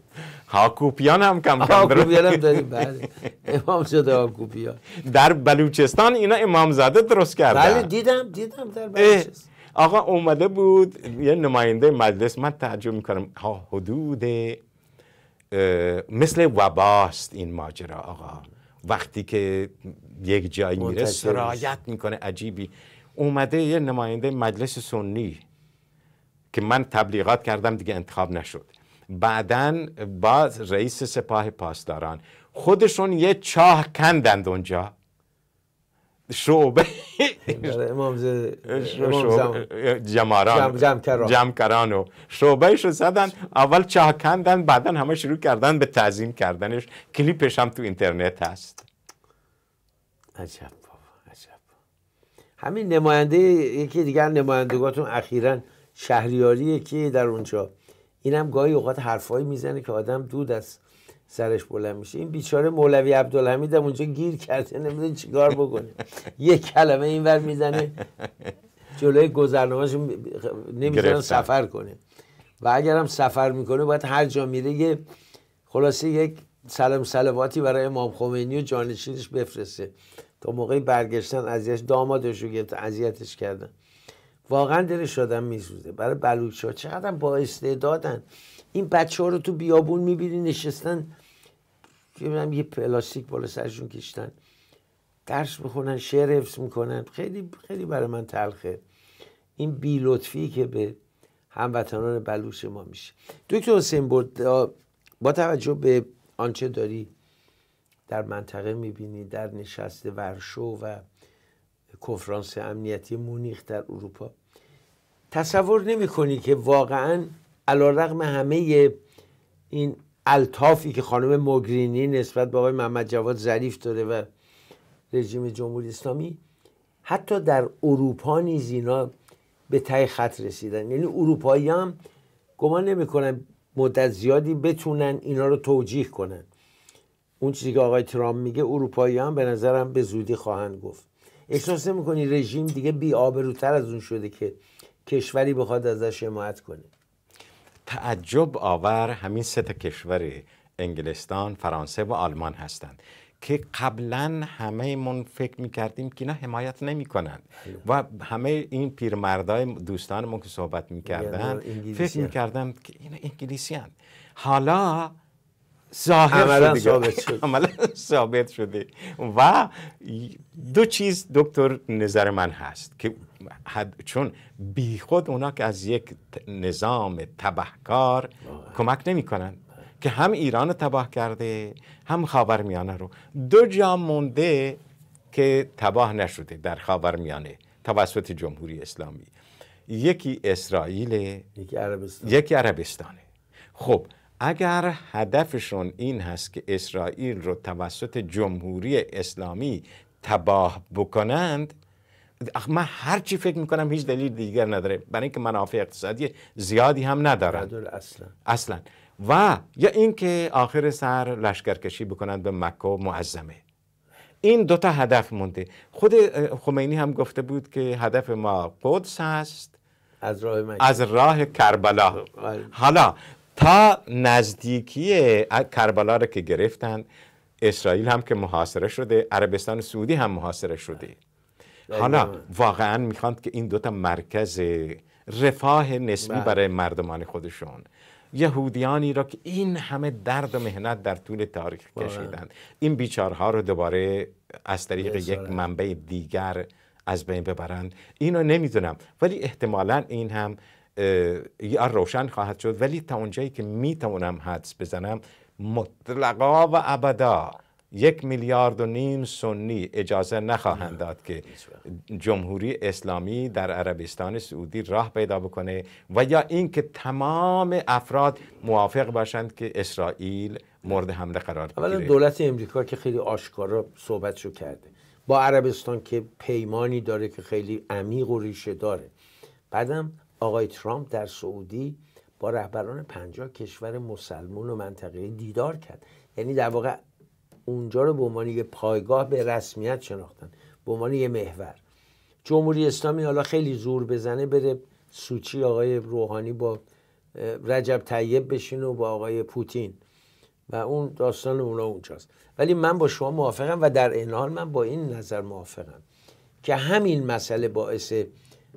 هاکوپیان هم کم کم هاکوپیان هم داریم بله امامزاده هاکوپیان در بلوچستان اینا امامزاده درست کردن بله دیدم دیدم در بلوچستان آقا اومده بود یه نماینده مجلس من تعجب میکنم ها حدود مثل وباست این ماجرا آقا وقتی که یک جایی میره سرایت میکنه عجیبی اومده یه نماینده مجلس سنی که من تبلیغات کردم دیگه انتخاب نشد بعدا با رئیس سپاه پاسداران خودشون یه چاه کندند اونجا شعبه بله، جماران جمکران و شعبهش رو زدن اول چاه کندند بعدا همه شروع کردن به تعظیم کردنش کلیپش هم تو اینترنت هست عجب بابا عجب همین نماینده یکی دیگر نمایندگاتون اخیرا شهریاریه که در اونجا اینم گاهی اوقات حرفایی میزنه که آدم دود از سرش بلند میشه این بیچاره مولوی عبدالحمید هم اونجا گیر کرده نمیدونه چیکار بکنه یک کلمه اینور میزنه جلوی گذرنامه‌اش نمیذارن سفر کنه و اگر هم سفر میکنه باید هر جا میره یه خلاصه یک سلام سلواتی برای امام خمینی و جانشینش بفرسته موقعی برگشتن ازیش دامادش رو گرفت اذیتش کردن واقعا دلش آدم میسوزه برای ها چقدر با استعدادن این بچه ها رو تو بیابون میبینی نشستن یه پلاستیک بالا سرشون کشتن درس میخونن شعر حفظ میکنن خیلی خیلی برای من تلخه این بیلطفی که به هموطنان بلوچ ما میشه دکتر حسین برد با توجه به آنچه داری در منطقه میبینید در نشست ورشو و کنفرانس امنیتی مونیخ در اروپا تصور نمی کنی که واقعا علا رقم همه این الطافی که خانم موگرینی نسبت به آقای محمد جواد ظریف داره و رژیم جمهوری اسلامی حتی در اروپا نیز اینا به تای خط رسیدن یعنی اروپایی هم گمان نمیکنن مدت زیادی بتونن اینا رو توجیه کنند. اون چیزی که آقای ترامپ میگه اروپایی هم به نظرم به زودی خواهند گفت احساس نمیکنی رژیم دیگه بی از اون شده که کشوری بخواد ازش حمایت کنه تعجب آور همین سه تا کشور انگلستان، فرانسه و آلمان هستند که قبلا همه من فکر میکردیم که نه حمایت نمیکنند بله. و همه این پیرمردای دوستان که صحبت میکردن یعنی فکر میکردن که اینا انگلیسی حالا ظاهر ثابت عملا ثابت شده و دو چیز دکتر نظر من هست که چون بیخود اونا که از یک نظام تبهکار کمک نمیکنن که هم ایران رو تباه کرده هم خاورمیانه رو دو جا مونده که تباه نشده در خاورمیانه توسط جمهوری اسلامی یکی اسرائیل یکی عربستان یکی عربستانه خب اگر هدفشون این هست که اسرائیل رو توسط جمهوری اسلامی تباه بکنند من هرچی فکر میکنم هیچ دلیل دیگر نداره برای اینکه منافع اقتصادی زیادی هم ندارن اصلا اصلا و یا اینکه آخر سر لشکرکشی بکنند به مکه و معظمه این دوتا هدف مونده خود خمینی هم گفته بود که هدف ما قدس هست از راه, از راه کربلا بله. حالا تا نزدیکی کربلا رو که گرفتند اسرائیل هم که محاصره شده عربستان سعودی هم محاصره شده حالا واقعا میخواند که این دوتا مرکز رفاه نسبی بله. برای مردمان خودشون یهودیانی را که این همه درد و مهنت در طول تاریخ کشیدند این بیچارها رو دوباره از طریق یک منبع دیگر از بین ببرند اینو نمیدونم ولی احتمالا این هم روشن خواهد شد ولی تا اونجایی که میتونم حدس بزنم مطلقا و ابدا یک میلیارد و نیم سنی اجازه نخواهند داد که جمهوری اسلامی در عربستان سعودی راه پیدا بکنه و یا اینکه تمام افراد موافق باشند که اسرائیل مورد حمله قرار بگیره اولا دولت امریکا که خیلی آشکارا صحبتشو کرده با عربستان که پیمانی داره که خیلی عمیق و ریشه داره بعدم آقای ترامپ در سعودی با رهبران پنجاه کشور مسلمون و منطقه دیدار کرد یعنی در واقع اونجا رو به عنوان یه پایگاه به رسمیت شناختن به عنوان یه محور جمهوری اسلامی حالا خیلی زور بزنه بره سوچی آقای روحانی با رجب طیب بشین و با آقای پوتین و اون داستان اونا اونجاست ولی من با شما موافقم و در این حال من با این نظر موافقم که همین مسئله باعث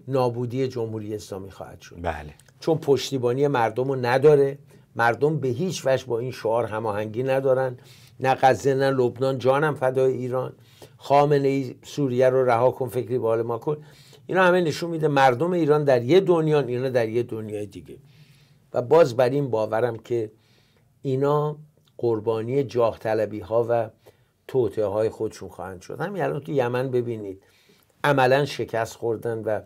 نابودی جمهوری اسلامی خواهد شد بله چون پشتیبانی مردم رو نداره مردم به هیچ وجه با این شعار هماهنگی ندارن نه غزه نه لبنان جانم فدای ایران خامنه سوریه رو رها کن فکری به حال ما کن اینا همه نشون میده مردم ایران در یه دنیا اینا در یه دنیای دیگه و باز بر این باورم که اینا قربانی جاه ها و توطعه های خودشون خواهند شد همین الان تو یمن ببینید عملا شکست خوردن و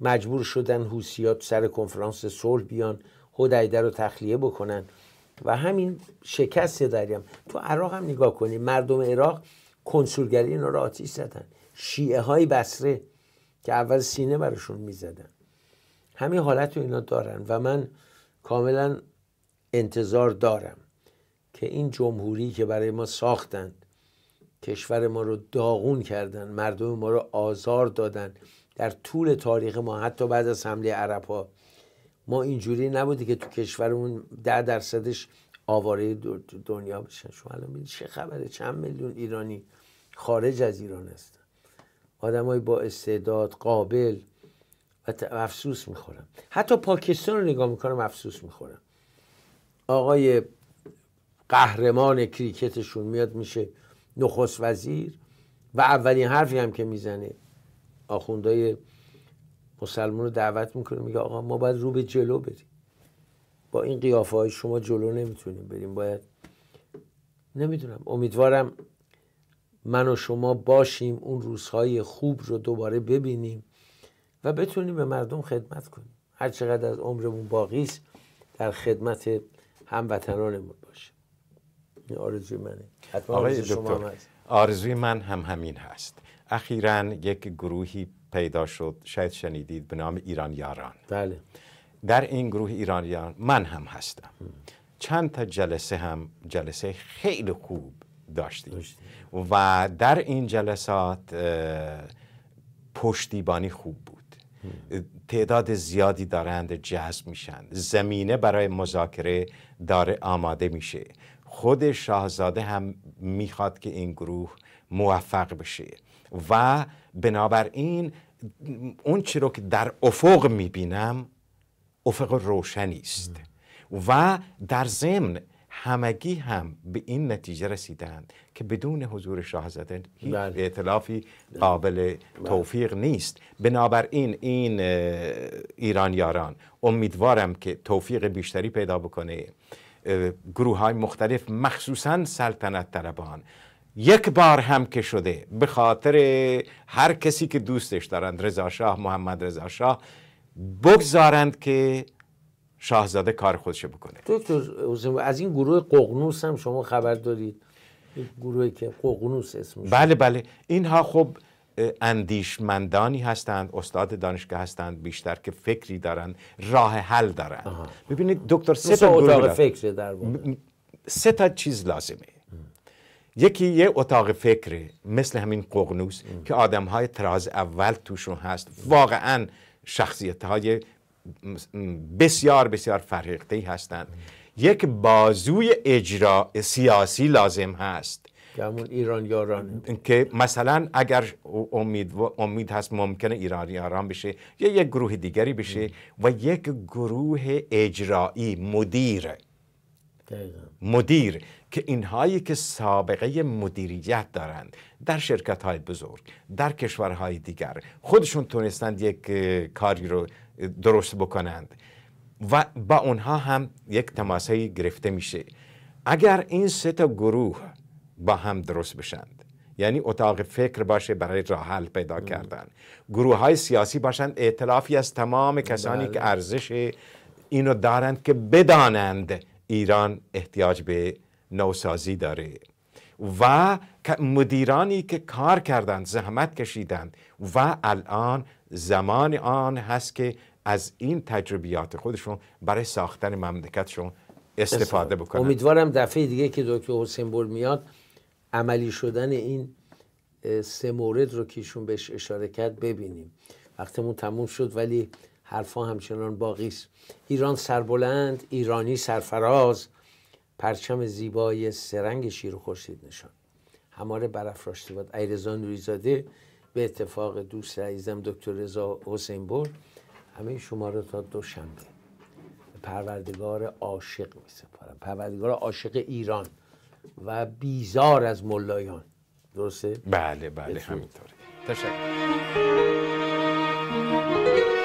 مجبور شدن حوسیات سر کنفرانس صلح بیان هدیده رو تخلیه بکنن و همین شکست دریم تو عراق هم نگاه کنید مردم عراق کنسولگری اینا رو آتیش زدن شیعه های بسره که اول سینه براشون میزدن همین حالت رو اینا دارن و من کاملا انتظار دارم که این جمهوری که برای ما ساختند کشور ما رو داغون کردن مردم ما رو آزار دادن در طول تاریخ ما حتی بعد از حمله عرب ها ما اینجوری نبوده که تو کشورمون ده درصدش آواره دنیا بشن شما الان چه خبره چند میلیون ایرانی خارج از ایران هستن آدمای با استعداد قابل و افسوس میخورم حتی پاکستان رو نگاه میکنم افسوس میخورم آقای قهرمان کریکتشون میاد میشه نخست وزیر و اولین حرفی هم که میزنه آخوندهای مسلمان رو دعوت میکنه میگه آقا ما باید رو به جلو بریم با این قیافه های شما جلو نمیتونیم بریم باید نمیدونم امیدوارم من و شما باشیم اون روزهای خوب رو دوباره ببینیم و بتونیم به مردم خدمت کنیم هر چقدر از عمرمون باقی است در خدمت هموطنانمون آرزوی منه آرزوی من هم همین هست اخیرا یک گروهی پیدا شد شاید شنیدید به نام ایران یاران بله در این گروه ایران یاران من هم هستم م. چند تا جلسه هم جلسه خیلی خوب داشتیم, داشتیم. و در این جلسات پشتیبانی خوب بود تعداد زیادی دارند جذب میشن زمینه برای مذاکره داره آماده میشه خود شاهزاده هم میخواد که این گروه موفق بشه و بنابراین اون چی رو که در افق میبینم افق روشنی است و در ضمن همگی هم به این نتیجه رسیدند که بدون حضور شاهزاده هیچ بله. اعتلافی بله. قابل بله. توفیق نیست بنابراین این ایرانیاران امیدوارم که توفیق بیشتری پیدا بکنه گروه های مختلف مخصوصا سلطنت طلبان یک بار هم که شده به خاطر هر کسی که دوستش دارند رضا شاه محمد رضا شاه بگذارند که شاهزاده کار خودش بکنه دکتر از این گروه ققنوس هم شما خبر دارید گروهی که ققنوس اسمش بله بله اینها خب اندیشمندانی هستند استاد دانشگاه هستند بیشتر که فکری دارند راه حل دارند ببینید دکتر سه اتاق در سه تا چیز لازمه یکی یه اتاق فکر مثل همین ققنوس که آدم های تراز اول توشون هست واقعا شخصیت های بسیار بسیار فرهیخته هستند یک بازوی اجرا سیاسی لازم هست ایران یاران که مثلا اگر امید, امید هست ممکنه ایران یاران بشه یا یک گروه دیگری بشه و یک گروه اجرایی مدیر مدیر که اینهایی که سابقه مدیریت دارند در شرکت های بزرگ در کشورهای دیگر خودشون تونستند یک کاری رو درست بکنند و با اونها هم یک تماسهی گرفته میشه اگر این سه تا گروه با هم درست بشند یعنی اتاق فکر باشه برای راه حل پیدا کردن گروه های سیاسی باشند اعتلافی از تمام کسانی بله. که ارزش اینو دارند که بدانند ایران احتیاج به نوسازی داره و مدیرانی که کار کردند زحمت کشیدند و الان زمان آن هست که از این تجربیات خودشون برای ساختن مملکتشون استفاده بکنند. امیدوارم دفعه دیگه که دکتر حسین بول میاد عملی شدن این سه مورد رو که ایشون بهش اشاره کرد ببینیم وقتمون تموم شد ولی حرفا همچنان باقی است ایران سربلند ایرانی سرفراز پرچم زیبای سرنگ شیر و خورشید نشان هماره برافراشته بود ایرزا نوریزاده به اتفاق دوست عزیزم دکتر رضا حسین بور همه شما رو تا دوشنبه پروردگار عاشق می سپارم پروردگار عاشق ایران و بیزار از ملایان درسته؟ بله بله همینطوره تشکر